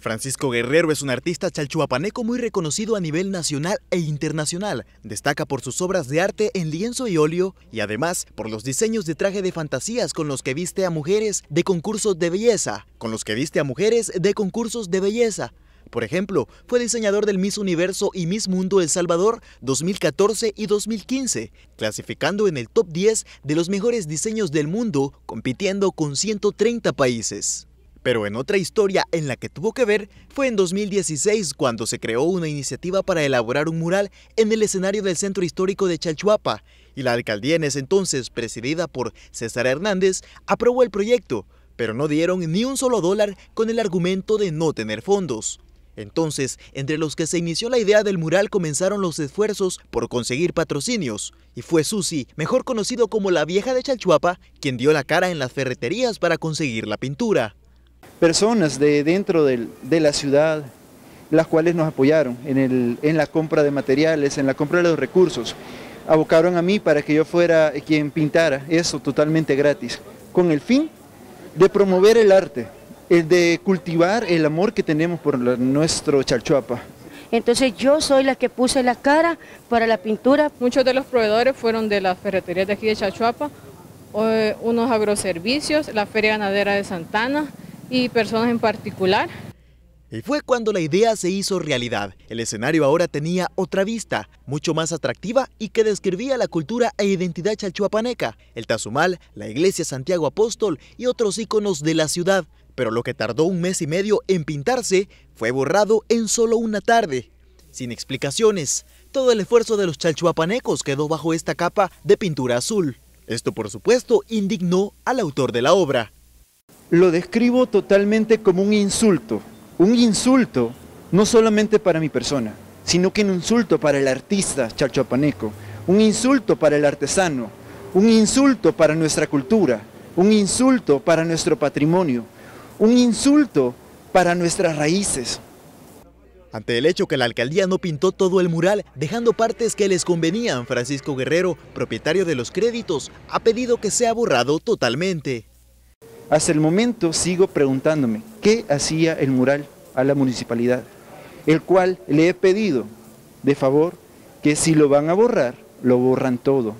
Francisco Guerrero es un artista chalchuapaneco muy reconocido a nivel nacional e internacional. Destaca por sus obras de arte en lienzo y óleo y además por los diseños de traje de fantasías con los que viste a mujeres de concursos de belleza. Con los que viste a mujeres de concursos de belleza. Por ejemplo, fue diseñador del Miss Universo y Miss Mundo El Salvador 2014 y 2015, clasificando en el top 10 de los mejores diseños del mundo, compitiendo con 130 países. Pero en otra historia en la que tuvo que ver fue en 2016 cuando se creó una iniciativa para elaborar un mural en el escenario del centro histórico de Chalchuapa y la alcaldía en ese entonces, presidida por César Hernández, aprobó el proyecto, pero no dieron ni un solo dólar con el argumento de no tener fondos. Entonces, entre los que se inició la idea del mural comenzaron los esfuerzos por conseguir patrocinios, y fue Susi, mejor conocido como la vieja de Chalchuapa, quien dio la cara en las ferreterías para conseguir la pintura personas de dentro de la ciudad, las cuales nos apoyaron en, la compra de materiales, en la compra de los recursos. Abocaron a mí para que yo fuera quien pintara eso totalmente gratis, con el fin de promover el arte, el de cultivar el amor que tenemos por nuestro Chalchuapa. Entonces yo soy la que puse la cara para la pintura. Muchos de los proveedores fueron de las ferreterías de aquí de Chalchuapa, eh, unos agroservicios, la Feria Ganadera de Santana, y personas en particular. Y fue cuando la idea se hizo realidad. El escenario ahora tenía otra vista, mucho más atractiva y que describía la cultura e identidad chalchuapaneca, el Tazumal, la iglesia Santiago Apóstol y otros íconos de la ciudad. Pero lo que tardó un mes y medio en pintarse fue borrado en solo una tarde. Sin explicaciones, todo el esfuerzo de los chalchuapanecos quedó bajo esta capa de pintura azul. Esto por supuesto indignó al autor de la obra lo describo totalmente como un insulto. Un insulto no solamente para mi persona, sino que un insulto para el artista paneco un insulto para el artesano, un insulto para nuestra cultura, un insulto para nuestro patrimonio, un insulto para nuestras raíces. Ante el hecho que la alcaldía no pintó todo el mural, dejando partes que les convenían, Francisco Guerrero, propietario de los créditos, ha pedido que sea borrado totalmente. Hasta el momento sigo preguntándome, ¿qué hacía el mural a la municipalidad? El cual le he pedido, de favor, que si lo van a borrar, lo borran todo.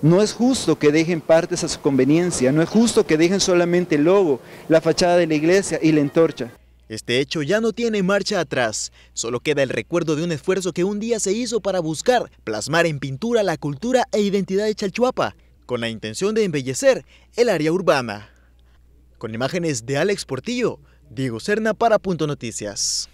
No es justo que dejen partes a su conveniencia, no es justo que dejen solamente el logo, la fachada de la iglesia y la entorcha. Este hecho ya no tiene marcha atrás, solo queda el recuerdo de un esfuerzo que un día se hizo para buscar plasmar en pintura la cultura e identidad de Chalchuapa, con la intención de embellecer el área urbana con imágenes de Alex Portillo, Diego Serna para Punto Noticias.